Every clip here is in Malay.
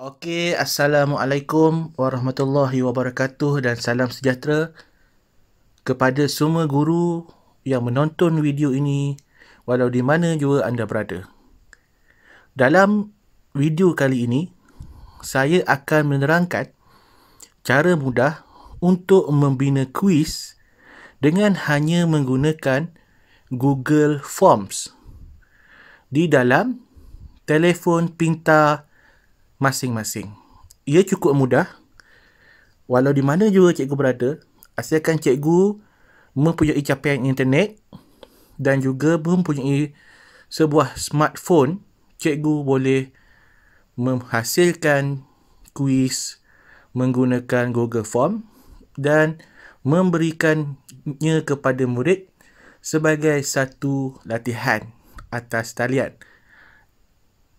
Okey, Assalamualaikum Warahmatullahi Wabarakatuh dan salam sejahtera kepada semua guru yang menonton video ini walau di mana juga anda berada. Dalam video kali ini, saya akan menerangkan cara mudah untuk membina kuis dengan hanya menggunakan Google Forms di dalam telefon pintar masing-masing. Ia cukup mudah. Walau di mana juga cikgu berada, asalkan cikgu mempunyai capaian internet dan juga mempunyai sebuah smartphone, cikgu boleh menghasilkan kuis menggunakan Google Form dan memberikannya kepada murid sebagai satu latihan atas talian.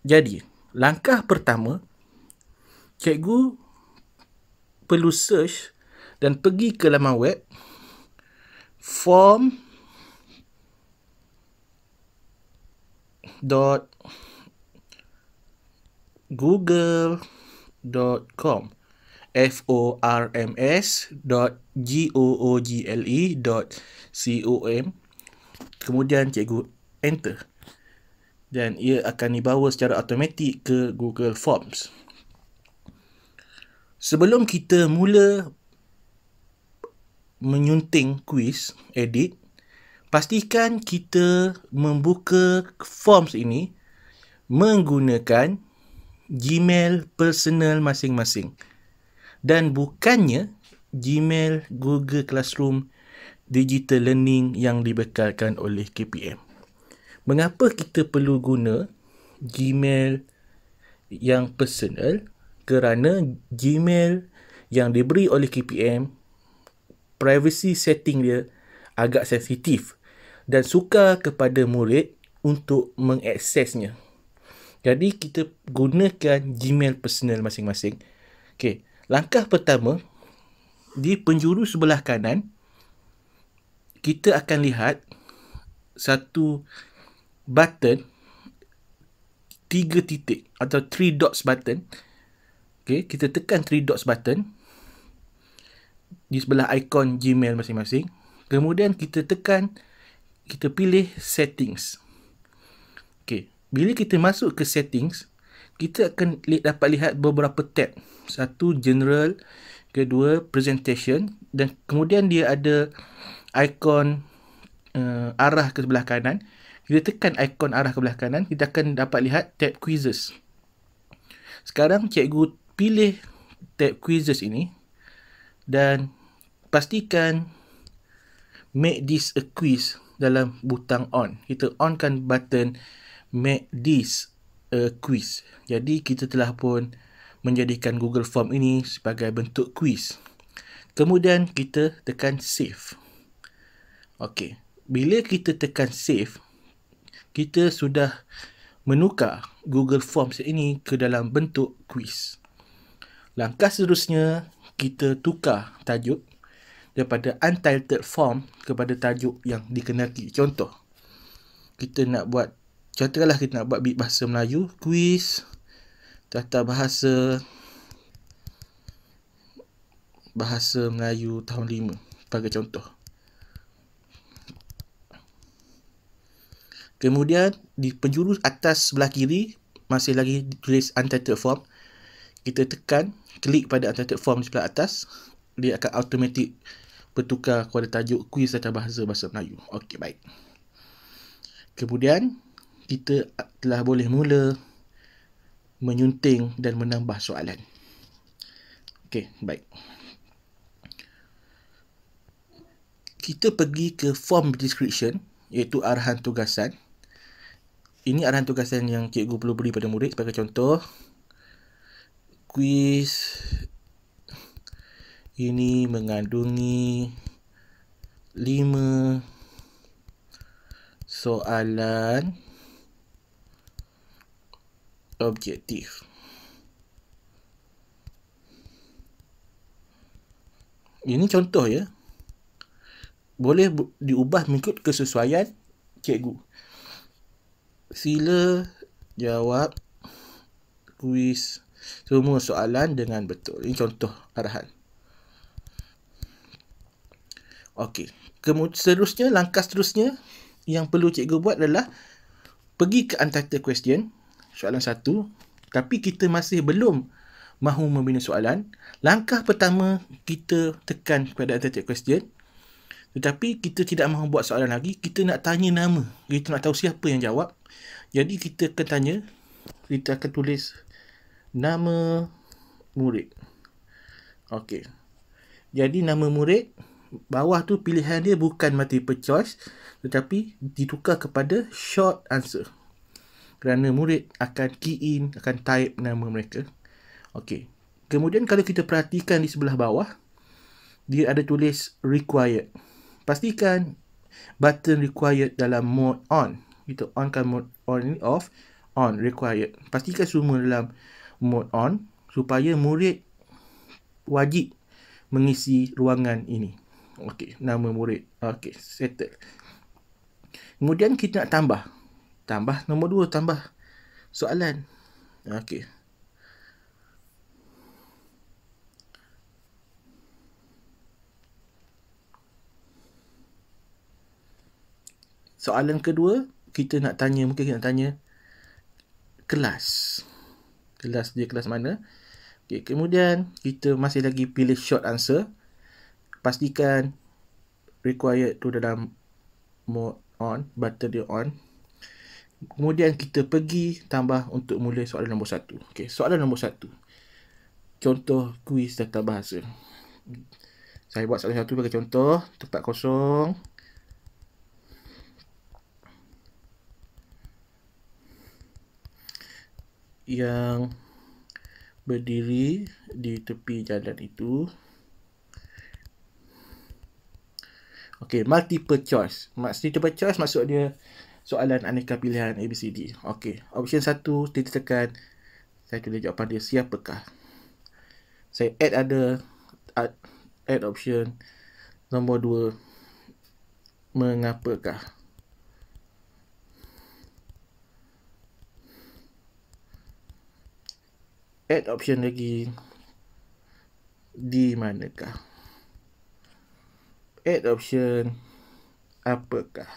Jadi, langkah pertama, cikgu perlu search dan pergi ke laman web form dot google dot com f o r m s dot g o o g l e dot c o m kemudian cikgu enter dan ia akan dibawa secara automatik ke Google Forms. Sebelum kita mula menyunting kuis edit, pastikan kita membuka forms ini menggunakan Gmail personal masing-masing dan bukannya Gmail Google Classroom digital learning yang dibekalkan oleh KPM. Mengapa kita perlu guna Gmail yang personal? kerana Gmail yang diberi oleh KPM privacy setting dia agak sensitif dan suka kepada murid untuk mengaksesnya. Jadi kita gunakan Gmail personal masing-masing. Okey, langkah pertama di penjuru sebelah kanan kita akan lihat satu button tiga titik atau three dots button Okay, kita tekan three dots button di sebelah ikon Gmail masing-masing. Kemudian kita tekan, kita pilih settings. Okay, bila kita masuk ke settings, kita akan li dapat lihat beberapa tab. Satu, general. Kedua, presentation. Dan kemudian dia ada ikon uh, eh, arah ke sebelah kanan. Kita tekan ikon arah ke sebelah kanan, kita akan dapat lihat tab quizzes. Sekarang, cikgu pilih tab quizzes ini dan pastikan make this a quiz dalam butang on. Kita onkan button make this a quiz. Jadi kita telah pun menjadikan Google Form ini sebagai bentuk quiz. Kemudian kita tekan save. Okey. Bila kita tekan save, kita sudah menukar Google Forms ini ke dalam bentuk quiz. Langkah seterusnya, kita tukar tajuk daripada untitled form kepada tajuk yang dikenali. Contoh, kita nak buat, contohlah kita nak buat bit bahasa Melayu, kuis, tata bahasa, bahasa Melayu tahun 5, sebagai contoh. Kemudian, di penjuru atas sebelah kiri, masih lagi tulis untitled form, kita tekan klik pada annotated form di sebelah atas dia akan automatik bertukar kepada tajuk kuis tata bahasa bahasa Melayu okey baik kemudian kita telah boleh mula menyunting dan menambah soalan okey baik kita pergi ke form description iaitu arahan tugasan ini arahan tugasan yang cikgu perlu beri pada murid sebagai contoh kuis ini mengandungi lima soalan objektif. Ini contoh ya. Boleh diubah mengikut kesesuaian cikgu. Sila jawab kuis semua soalan dengan betul. Ini contoh arahan. Okey. Kemudian seterusnya, langkah seterusnya yang perlu cikgu buat adalah pergi ke untitled question, soalan satu. Tapi kita masih belum mahu membina soalan. Langkah pertama, kita tekan kepada untitled question. Tetapi kita tidak mahu buat soalan lagi. Kita nak tanya nama. Kita nak tahu siapa yang jawab. Jadi kita akan tanya. Kita akan tulis nama murid. Okey. Jadi nama murid bawah tu pilihan dia bukan multiple choice tetapi ditukar kepada short answer. Kerana murid akan key in akan type nama mereka. Okey. Kemudian kalau kita perhatikan di sebelah bawah dia ada tulis required. Pastikan button required dalam mode on. Kita onkan mode on ni off on required. Pastikan semua dalam mode on supaya murid wajib mengisi ruangan ini. Okey, nama murid. Okey, settle. Kemudian kita nak tambah. Tambah nombor dua, tambah soalan. Okey. Soalan kedua, kita nak tanya, mungkin kita nak tanya kelas. Kelas kelas dia kelas mana. Okay, kemudian kita masih lagi pilih short answer. Pastikan required tu dalam mode on, button dia on. Kemudian kita pergi tambah untuk mula soalan nombor satu. Okay, soalan nombor satu. Contoh kuis data bahasa. Saya buat soalan satu bagi contoh. Tempat kosong. yang berdiri di tepi jalan itu. Okey, multiple choice. Multiple choice maksud dia soalan aneka pilihan A, B, C, D. Okey, option 1, titik tekan. Saya tulis jawapan dia, siapakah? Saya add ada, add, add option. Nombor 2, mengapakah? Mengapakah? add option lagi di manakah add option apakah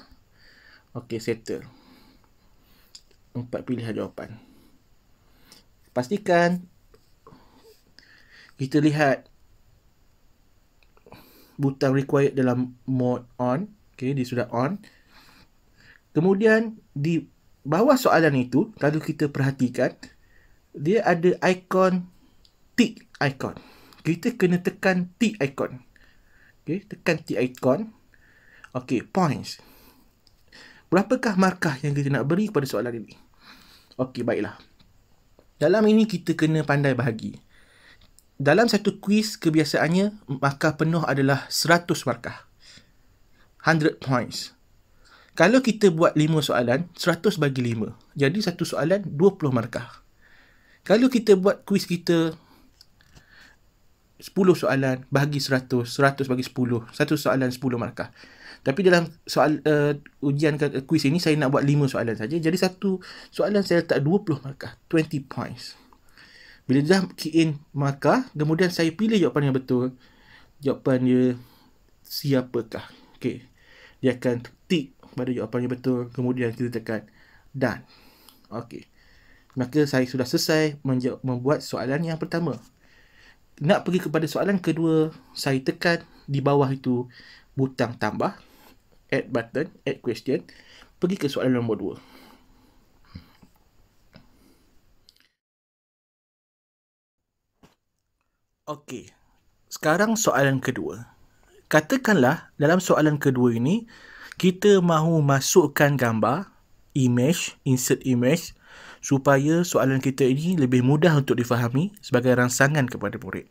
ok settle empat pilihan jawapan pastikan kita lihat butang required dalam mode on ok dia sudah on kemudian di bawah soalan itu kalau kita perhatikan dia ada ikon tick icon. Kita kena tekan tick icon. Okey, tekan tick icon. Okey, points. Berapakah markah yang kita nak beri pada soalan ini? Okey, baiklah. Dalam ini kita kena pandai bahagi. Dalam satu kuis kebiasaannya markah penuh adalah 100 markah. 100 points. Kalau kita buat 5 soalan, 100 bagi 5. Jadi satu soalan 20 markah. Kalau kita buat kuis kita 10 soalan bagi 100, 100 bagi 10, 1 soalan 10 markah. Tapi dalam soal uh, ujian kuis ini saya nak buat 5 soalan saja. Jadi satu soalan saya letak 20 markah, 20 points. Bila dah key in markah, kemudian saya pilih jawapan yang betul. Jawapan dia siapakah. Okay. Dia akan tick pada jawapan yang betul. Kemudian kita tekan done. Okay. Maka saya sudah selesai membuat soalan yang pertama. Nak pergi kepada soalan kedua, saya tekan di bawah itu butang tambah, add button, add question, pergi ke soalan nombor dua. Okey, sekarang soalan kedua. Katakanlah dalam soalan kedua ini, kita mahu masukkan gambar, image, insert image, supaya soalan kita ini lebih mudah untuk difahami sebagai rangsangan kepada murid.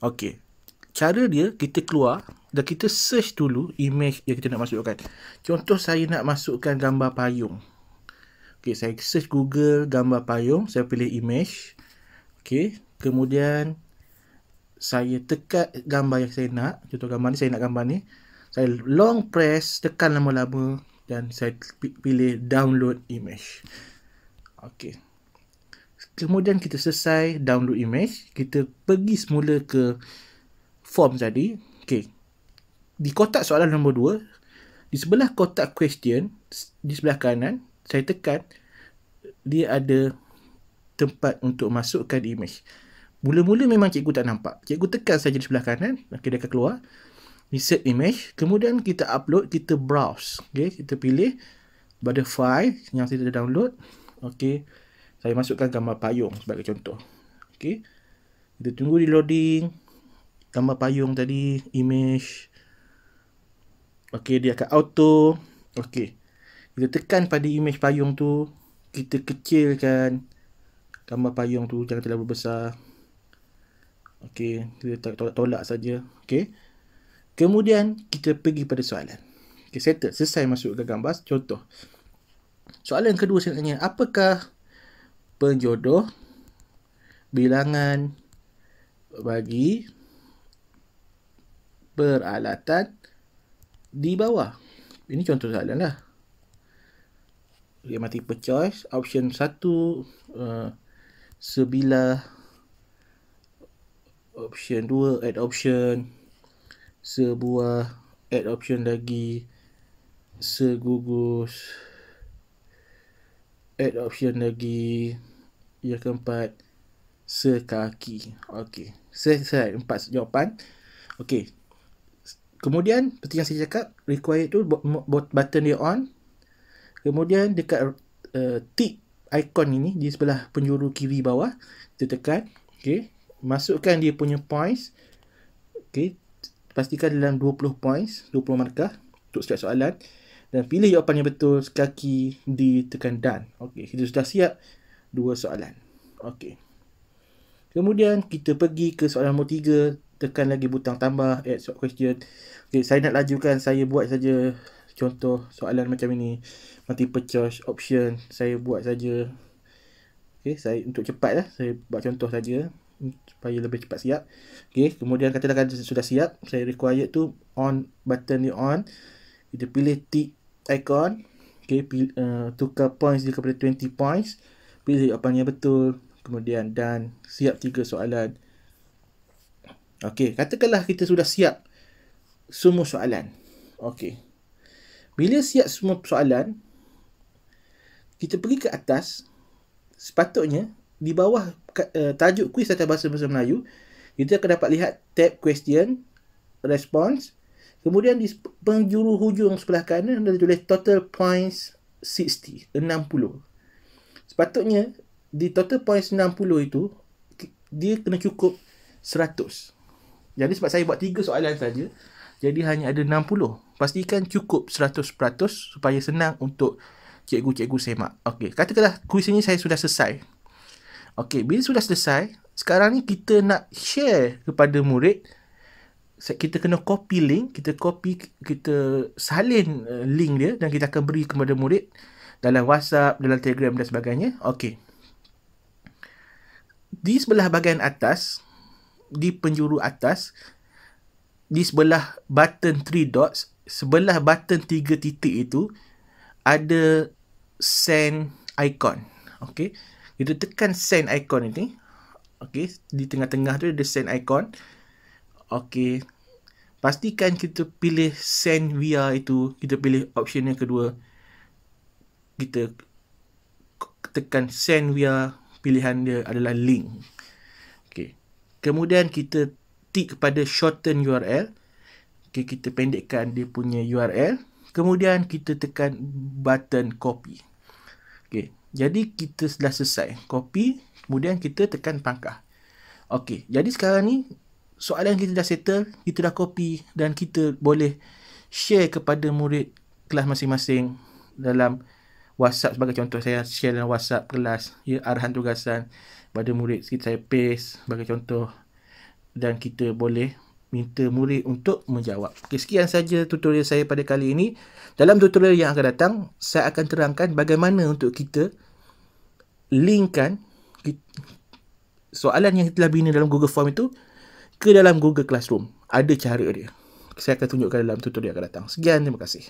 Okey. Cara dia kita keluar dan kita search dulu image yang kita nak masukkan. Contoh saya nak masukkan gambar payung. Okey, saya search Google gambar payung, saya pilih image. Okey, kemudian saya tekan gambar yang saya nak. Contoh gambar ni saya nak gambar ni. Saya long press tekan lama-lama dan saya pilih download image. Okey. Kemudian kita selesai download image, kita pergi semula ke form tadi. Okey. Di kotak soalan nombor 2, di sebelah kotak question di sebelah kanan, saya tekan dia ada tempat untuk masukkan image. Mula-mula memang cikgu tak nampak. Cikgu tekan saja di sebelah kanan, okey dia akan keluar. Insert image, kemudian kita upload, kita browse. Okey, kita pilih pada file yang kita dah download. Okey. Saya masukkan gambar payung sebagai contoh. Okey. Kita tunggu di loading. Gambar payung tadi, image. Okey, dia akan auto. Okey. Kita tekan pada image payung tu, kita kecilkan gambar payung tu jangan terlalu besar. Okey, kita tolak-tolak saja. Okey. Kemudian kita pergi pada soalan. Okey, settle. Selesai masuk ke gambar contoh. Soalan yang kedua saya nak tanya, apakah penjodoh bilangan bagi peralatan di bawah? Ini contoh soalan lah. Dia multiple choice, option 1, uh, sebilah, option 2, add option, sebuah, add option lagi, segugus, add option lagi yang keempat sekaki okey selesai empat jawapan okey kemudian seperti yang saya cakap require tu button dia on kemudian dekat uh, tick icon ini di sebelah penjuru kiri bawah kita tekan okey masukkan dia punya points okey pastikan dalam 20 points 20 markah untuk setiap soalan dan pilih jawapan yang betul sekaki ditekan done. Okey, kita sudah siap dua soalan. Okey. Kemudian kita pergi ke soalan nombor tiga. Tekan lagi butang tambah add short question. Okey, saya nak lajukan. Saya buat saja contoh soalan macam ini. Multiple choice option. Saya buat saja. Okey, saya untuk cepatlah. Saya buat contoh saja hmm, supaya lebih cepat siap. Okey, kemudian katakan sudah siap, saya required tu on button ni on. Kita pilih tick icon okay, pilih, eh, uh, tukar points dia kepada 20 points pilih jawapan yang betul kemudian dan siap tiga soalan Okey, katakanlah kita sudah siap semua soalan. Okey. Bila siap semua soalan, kita pergi ke atas. Sepatutnya di bawah eh, tajuk kuis tata bahasa bahasa Melayu, kita akan dapat lihat tab question response Kemudian di penjuru hujung sebelah kanan ada tulis total points 60, 60. Sepatutnya di total points 60 itu dia kena cukup 100. Jadi sebab saya buat tiga soalan saja, jadi hanya ada 60. Pastikan cukup 100% supaya senang untuk cikgu-cikgu semak. Okey, katakanlah kuis ini saya sudah selesai. Okey, bila sudah selesai, sekarang ni kita nak share kepada murid kita kena copy link, kita copy, kita salin eh, link dia dan kita akan beri kepada murid dalam WhatsApp, dalam Telegram dan sebagainya. Okey. Di sebelah bahagian atas, di penjuru atas, di sebelah button 3 dots, sebelah button 3 titik itu ada send icon. Okey. Kita tekan send icon ini. Okey, di tengah-tengah tu ada send icon. Okey, Pastikan kita pilih send via itu, kita pilih option yang kedua. Kita tekan send via, pilihan dia adalah link. Okey, Kemudian kita tick kepada shorten URL. Okey, kita pendekkan dia punya URL. Kemudian kita tekan button copy. Okey, Jadi kita sudah selesai. Copy, kemudian kita tekan pangkah. Okey, jadi sekarang ni soalan kita dah settle, kita dah copy dan kita boleh share kepada murid kelas masing-masing dalam WhatsApp sebagai contoh saya share dalam WhatsApp kelas ya arahan tugasan pada murid sikit saya paste sebagai contoh dan kita boleh minta murid untuk menjawab. Okay, sekian saja tutorial saya pada kali ini. Dalam tutorial yang akan datang, saya akan terangkan bagaimana untuk kita linkkan soalan yang kita telah bina dalam Google Form itu ke dalam Google Classroom. Ada cara dia. Saya akan tunjukkan dalam tutorial yang akan datang. Sekian, terima kasih.